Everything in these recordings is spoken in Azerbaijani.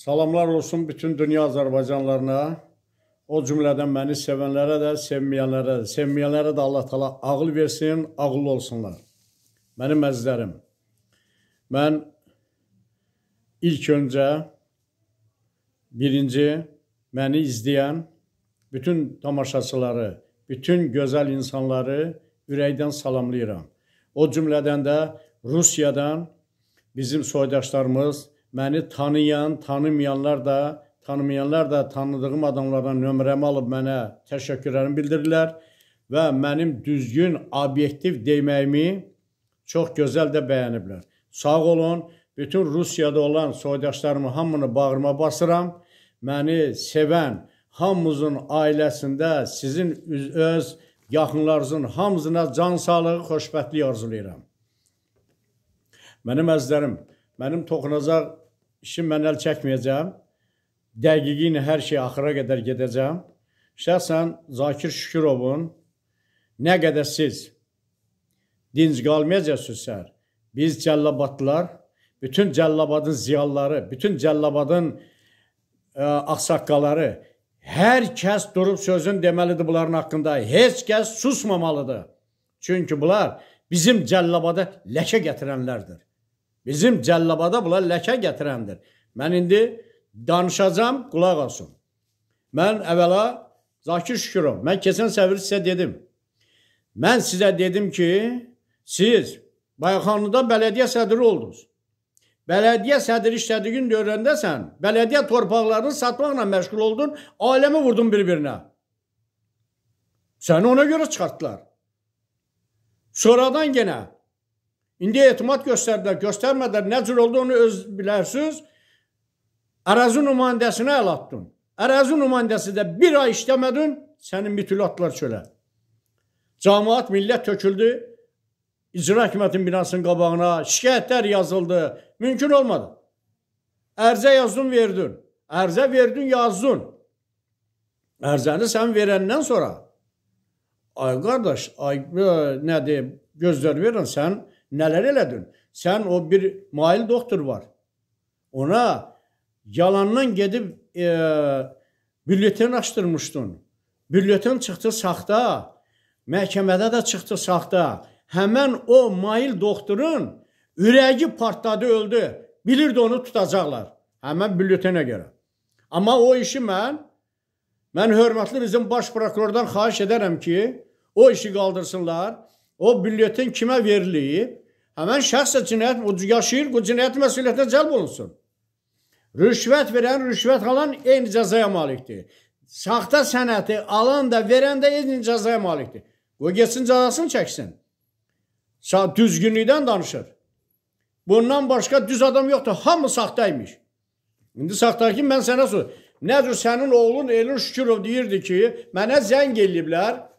Salamlar olsun bütün dünya Azərbaycanlarına. O cümlədən məni sevənlərə də, sevməyənlərə də, sevməyənlərə də Allah təala ağıl versin, ağıllı olsunlar. Mənim əzizlərim, mən ilk öncə birinci məni izləyən bütün tamaşaçıları, bütün gözəl insanları ürəkdən salamlayıram. O cümlədən də Rusiyadan bizim soydaşlarımız Məni tanıyan, tanımayanlar da, tanımayanlar da tanıdığım adamlardan nömrəmi alıb mənə təşəkkürlərimi bildirirlər və mənim düzgün, obyektiv deməyimi çox gözəl də bəyəniblər. Sağ olun. Bütün Rusiyada olan soydaşlarımı hamını bağrıma basıram. Məni sevən hamımızın ailəsində sizin öz yaxınlarınızın hamısına can sağlığı, xoşbəxtlik arzulayıram. Mənim əzizlərim, mənim toxunacaq işim mən əl çəkməyəcəm. Dəqiqin hər şey axıra qədər gedəcəm. Şəxsən Zakir Şükürovun nə qədər siz dinc qalmayacaqsınızsə, biz cəllabadlar, bütün cəllabadın ziyalıları, bütün cəllabadın ə, e, ağsaqqaları, hər kəs durub sözün deməlidir bunların haqqında. Heç kəs susmamalıdır. Çünki bunlar bizim cəllabada ləkə gətirənlərdir. Bizim Cəllabada bunlar ləkə gətirəndir. Mən indi danışacam, qulaq asın. Mən əvvəla Zakir Şükürov, mən keçən səvir sizə dedim. Mən sizə dedim ki, siz Bayxanlıda bələdiyyə sədri oldunuz. Bələdiyyə sədri işlədiyin dövrəndəsən, bələdiyyə torpaqlarını satmaqla məşğul oldun, aləmi vurdun bir-birinə. Səni ona görə çıxartdılar. Sonradan yenə İndiye gösterdi, gösterdiler. ne Necür olduğunu öz bilersiz. Arazi numandesine el attın. Arazi numandesi de bir ay işlemedin. Senin mütülatlar çöle. Cemaat millet töküldü. İcra hükümetin binasının qabağına şikayetler yazıldı. Mümkün olmadı. Erze yazdın, verdin. erze verdin, yazdın. Ərzəni sen verenden sonra ay kardeş, ay ne nədir, gözler verin, sen. Nələr elədin? Sən o bir mail doktor var. Ona yalandan gedib e, bülleten açdırmışdın. Bülleten çıxdı saxta. Məhkəmədə də çıxdı saxta. Həmən o mail doktorun ürəyi partladı, öldü. Bilirdi onu tutacaqlar. Həmən bülletenə görə. Amma o işi mən mən hörmətli bizim baş prokurordan xahiş edərəm ki, o işi qaldırsınlar. O bülleten kimə verilib? həmən şəxs də cinayət yaşayır, bu cinayət məsuliyyətinə cəlb olunsun. Rüşvət verən, rüşvət alan eyni cəzaya malikdir. Saxta sənəti alan da, verən də eyni cəzaya malikdir. O getsin cəzasını çəksin. Düzgünlükdən danışır. Bundan başqa düz adam yoxdur. Hamı saxtaymış. İndi saxtaki mən sənə sor. Nə cür sənin oğlun Elin Şükürov deyirdi ki, mənə zəng eləyiblər.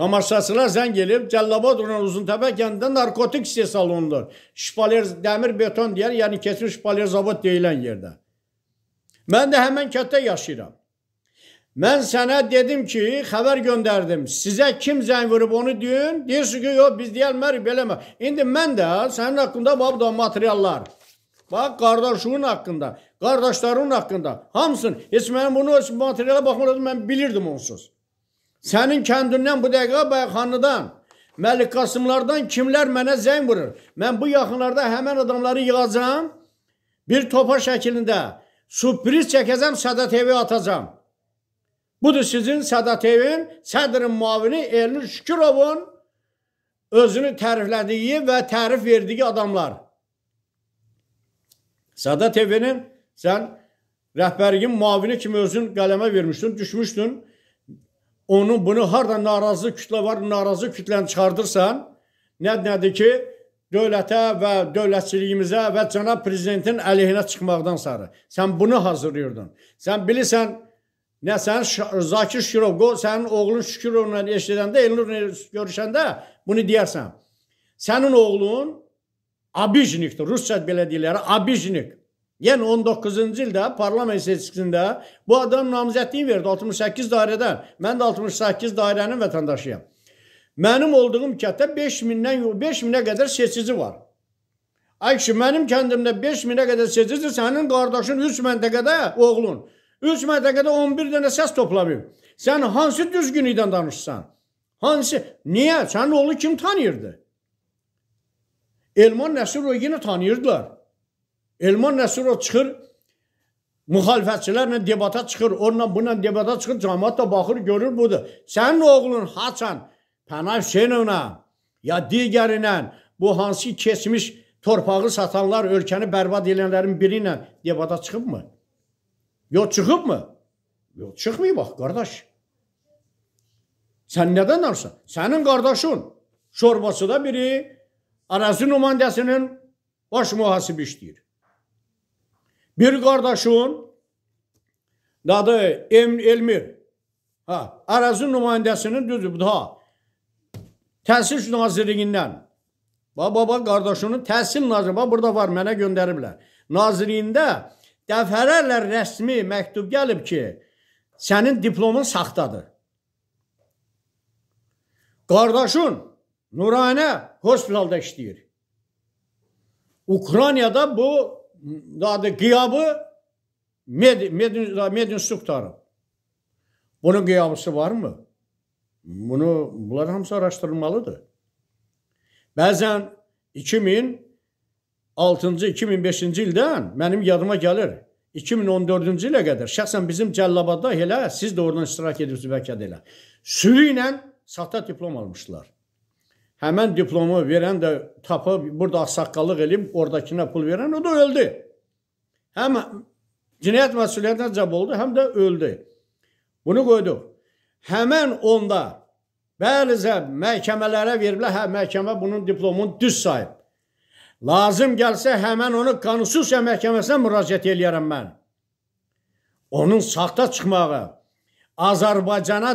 Tamaşaçılar zəng elib, Cəllabad olan Uzuntəpə kəndində narkotik istehsal olunur. Şpaler dəmir beton deyər, yəni keçmiş şpaler zavod deyilən yerdə. Mən də həmən kənddə yaşayıram. Mən sənə dedim ki, xəbər göndərdim. Sizə kim zəng vurub onu deyin? Deyirsən ki, yox biz deyəlmərik beləmə. İndi mən də sənin haqqında bax da materiallar. Bax qardaşının haqqında, qardaşların haqqında hamısını heç mənim bunu heç materiala baxmadan mən bilirdim onsuz. Sənin kəndindən bu dəqiqə Bayxanlıdan, Məlik Qasımlardan kimlər mənə zəng vurur? Mən bu yaxınlarda həmən adamları yığacam, bir topa şəklində sürpriz çəkəcəm, Səda TV atacam. Budur sizin Səda TV-nin sədrin muavini Elnur Şükürovun özünü təriflədiyi və tərif verdiyi adamlar. Səda TV-nin sən rəhbərliyin muavini kimi özün qələmə vermişdin, düşmüşdün onu bunu harda narazı kütlə var, narazı kütləni çıxardırsan, nə nədir ki, dövlətə və dövlətçiliyimizə və cənab prezidentin əleyhinə çıxmaqdan sarı. Sən bunu hazırlayırdın. Sən bilirsən, Nə sən Zakir Şükürov, qo, sənin oğlun Şükürovla eşidəndə, Elnurla görüşəndə bunu deyərsən. Sənin oğlun abijnikdir. Rusca belə deyirlər, abijnik. Yəni 19-cu ildə parlament seçkisində bu adam namizədliyini verdi 68 dairədən. Mən də 68 dairənin vətəndaşıyam. Mənim olduğum kənddə 5000-dən 5000-ə qədər seçici var. Ay kişi, mənim kəndimdə 5000-ə qədər seçici, sənin qardaşın 3 məntəqədə oğlun 3 məntəqədə 11 dənə səs toplayıb. Sən hansı düzgünlükdən danışsan? Hansı? Niyə? Sənin oğlu kim tanıyırdı? Elman Nəsirov yenə tanıyırdılar. Elman Nəsurov çıxır müxalifətçilərlə debata çıxır, onunla bununla debata çıxır, cəmaət də baxır, görür budur. Sənin oğlun haçan Pənah Hüseynovla ya digərinlə bu hansı keçmiş torpağı satanlar, ölkəni bərbad edənlərin biri ilə debata çıxıbmı? Yox, çıxıbmı? Yox, çıxmayıb bax, qardaş. Sən nədən arsan? Sənin qardaşın şorbası da biri Arazi Numandiyasının baş mühasibi işləyir. Bir qardaşın dadı Elmir ha, Ərazin nümayəndəsinin düzdür bu da. Təhsil Nazirliyindən Baba, baba qardaşının təhsil naziri, bax burada var, mənə göndəriblər. Nazirliyində dəfələrlə rəsmi məktub gəlib ki, sənin diplomun saxtadır. Qardaşın Nuranə hospitalda işləyir. Ukraynada bu daha da gıyabı med, med, med instruktarı. Bunun gıyabısı var mı? Bunu bunlar hamısı araştırılmalıdır. Bəzən 2006-cı, 2005-ci ildən mənim yadıma gəlir. 2014-cü ilə qədər şəxsən bizim Cəllabadda elə siz də oradan iştirak edirsiniz bəlkə də elə. Sürü ilə saxta diplom almışdılar. Həmən diplomu verən də tapıb burada ağsaqqallıq eləyib oradakına pul verən o da öldü. Həm cinayət məsuliyyətinə cəlb oldu, həm də öldü. Bunu qoyduq. Həmən onda bəzə məhkəmələrə veriblər, hə məhkəmə bunun diplomunu düz sayıb. Lazım gəlsə həmən onu konstitusiya məhkəməsinə müraciət eləyərəm mən. Onun saxta çıxmağı Azərbaycana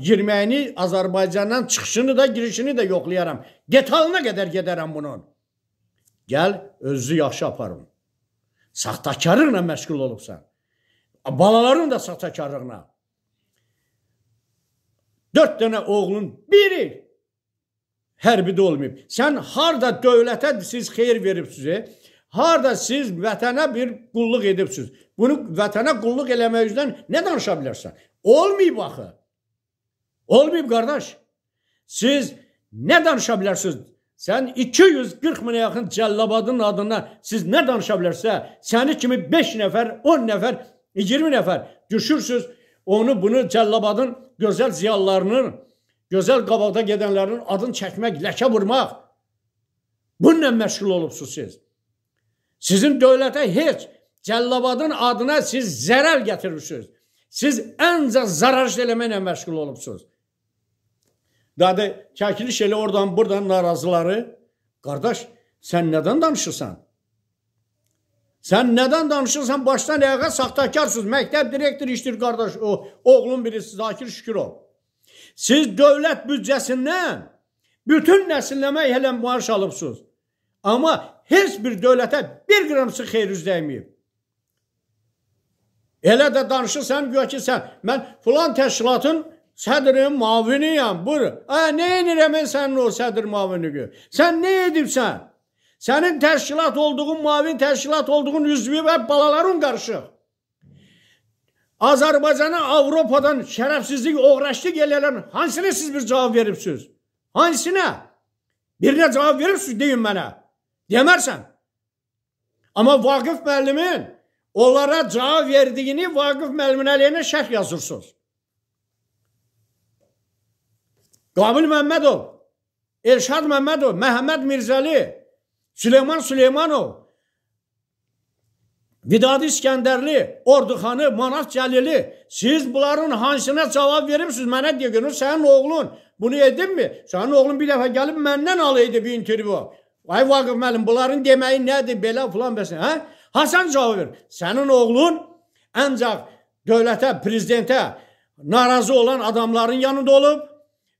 girməyini, Azərbaycandan çıxışını da, girişini də yoxlayaram. Detalına qədər gedərəm bunun. Gəl, özü yaxşı aparım. Saxtakarlıqla məşğul olubsan. Balaların da saxtakarlıqla. Dörd dənə oğlun biri hərbidə olmayıb. Sən harada dövlətə siz xeyir veribsiniz, Harda siz vətənə bir qulluq edibsiniz. Bunu vətənə qulluq eləməkdən nə danışa bilərsən? Olmayıb axı. Olmayıb qardaş. Siz nə danışa bilərsiniz? Sən 240 minə yaxın Cəllabadın adına siz nə danışa bilərsə, səni kimi 5 nəfər, 10 nəfər, 20 nəfər düşürsüz, onu bunu Cəllabadın gözəl ziyalarının, gözəl qabaqda gedənlərin adını çəkmək, ləkə vurmaq. Bununla məşğul olubsuz siz. Sizin dövlətə heç Cəllabadın adına siz zərər gətirmişsiniz. Siz ancaq zarar eləməklə məşğul olubsunuz. Dadı çəkiliş elə oradan buradan narazıları. Qardaş, sən nədən danışırsan? Sən nədən danışırsan? Başdan ayağa saxtakarsınız. Məktəb direktoru işdir qardaş. O oğlun birisi Zakir Şükürov. Siz dövlət büdcəsindən bütün nəsilləmə elə maaş alıbsınız. Amma heç bir dövlətə bir qramsı xeyir üz dəyməyib. Elə də danışırsan, güya ki, sən, mən filan təşkilatın sədrin maviniyəm, buyur. Ə, nə edirəm mən sənin o sədr mavini gör? Sən nə edibsən? Sənin təşkilat olduğun, mavin təşkilat olduğun üzvü və balaların qarışıq. Azərbaycana Avropadan şərəfsizlik, oğraşlıq eləyən hansına siz bir cavab veribsiniz? Hansına? Birinə cavab veribsiniz deyin mənə. Demərsən. Amma Vaqif müəllimin onlara cavab verdiyini Vaqif müəllimin əleyhinə şərh yazırsınız. Qabil Məmmədov, Elşad Məmmədov, Məhəmməd Mirzəli, Süleyman Süleymanov, Vidadi İskəndərli, Orduxanı, Manat Cəlili, siz bunların hansına cavab veribsiniz? Mənə deyə görür, sənin oğlun bunu edinmi? Sənin oğlun bir dəfə gəlib məndən alaydı bir intervyu. Ay Vaqif müəllim, bunların deməyi nədir, belə filan bəsən, hə? Hasan cavab ver. Sənin oğlun ancaq dövlətə, prezidentə narazı olan adamların yanında olub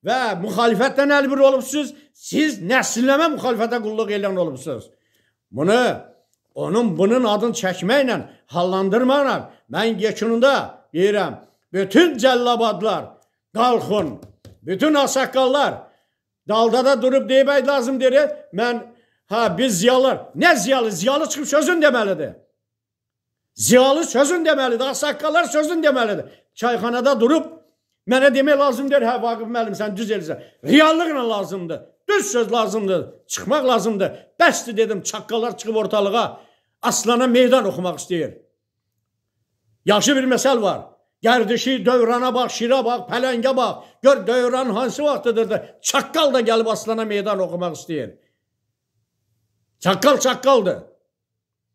və müxalifətdən əlbir olubsuz. Siz nəsilləmə müxalifətə qulluq edən olubsuz. Bunu onun bunun adını çəkməklə hallandırmayaraq mən yekununda deyirəm, bütün cəllabadlar qalxın. Bütün asaqqallar dalda da durub demək lazım deyir. Mən Ha biz ziyalar. Ne ziyalı? Ziyalı çıkıp sözün demelidir. Ziyalı sözün demelidir. Asakkalar sözün demelidir. Çayhanada durup mənə demək lazımdır. Hə Vaqif müəllim sen düz eləyirsən. Reallıqla lazımdır. Düz söz lazımdır. Çıkmak lazımdır. Bəsdir dedim. çakkalar çıkıp ortalığa aslana meydan okumak istiyor. Yaxşı bir mesel var. Gərdişi, dövrana bak, şirə bax, pələngə bax. Gör dövran hansı vaxtıdır da Çakkal da gəlib aslana meydan okumak istiyor. Çaqqal çaqqaldır.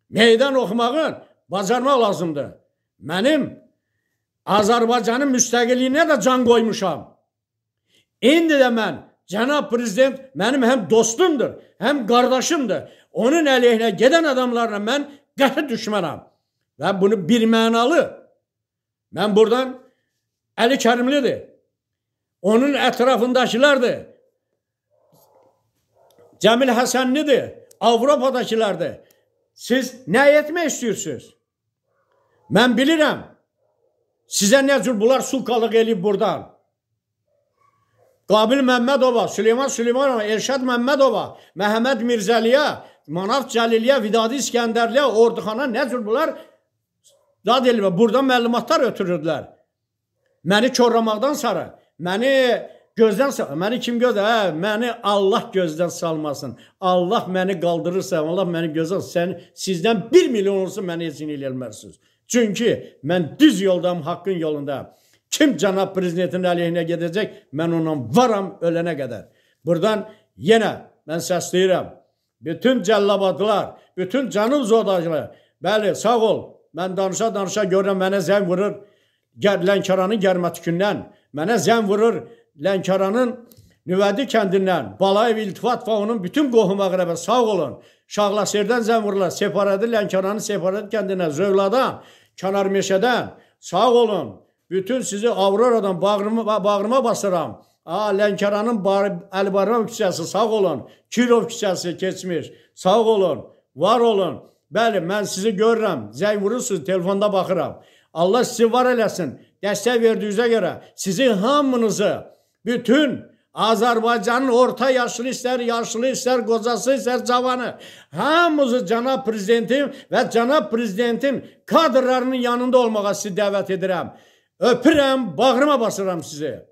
Meydan oxumağı bacarmaq lazımdır. Mənim Azərbaycanın müstəqilliyinə də can qoymuşam. İndi də mən Cənab prezident mənim həm dostumdur, həm qardaşımdır. Onun əleyhinə gedən adamlarla mən qəti düşmənəm. Və bunu bir mənalı mən buradan Əli Kərimlidir. Onun ətrafındakılardır. Cəmil Həsənlidir. Avropadakılardır. Siz nə etmək istəyirsiniz? Mən bilirəm. Sizə nə cür bunlar sulqalıq eləyib burdan. Qabil Məmmədova, Süleyman Süleymanova, Elşad Məmmədova, Məhəmməd Mirzəliyə, Manaf Cəliliyə, Vidadi İskəndərliyə, Orduxana nə cür bunlar dad eləyib. Burada məlumatlar ötürürdülər. Məni korlamaqdan sarı, məni Gözdən sal. Məni kim gözlə? Hə, məni Allah gözdən salmasın. Allah məni qaldırırsa, Allah məni gözəl sən sizdən 1 milyon olsun məni heç nə eləyə bilmərsiniz. Çünki mən düz yoldayam, haqqın yolundayam. Kim cənab prezidentin əleyhinə gedəcək, mən onunla varam ölənə qədər. Burdan yenə mən səsləyirəm. Bütün cəllabadlar, bütün canım zodacılar. Bəli, sağ ol. Mən danışa-danışa görürəm, mənə zəng vurur. Lənkəranın gərmətükündən. Mənə zəng vurur Lənkəranın Nüvədi kəndindən Balayev İltifat və onun bütün qohum əqrəbə sağ olun. Şağlasərdən Zəmvurla, Separədi Lənkəranın Separəd kəndinə, Zövladan, Kənar Meşədən sağ olun. Bütün sizi Avroradan bağrıma, bağrıma basıram. A, Lənkəranın Əlbarov küçəsi sağ olun. Kirov küçəsi keçmiş. Sağ olun. Var olun. Bəli, mən sizi görürəm. Zəng vurursunuz, telefonda baxıram. Allah sizi var eləsin. Dəstək verdiyinizə görə sizi hamınızı Bütün Azərbaycanın orta yaşlı istər, yaşlı istər, qocası istər, cavanı. Hamımızı cənab prezidentim və cənab prezidentin kadrlarının yanında olmağa sizi dəvət edirəm. Öpürəm, bağrıma basıram sizi.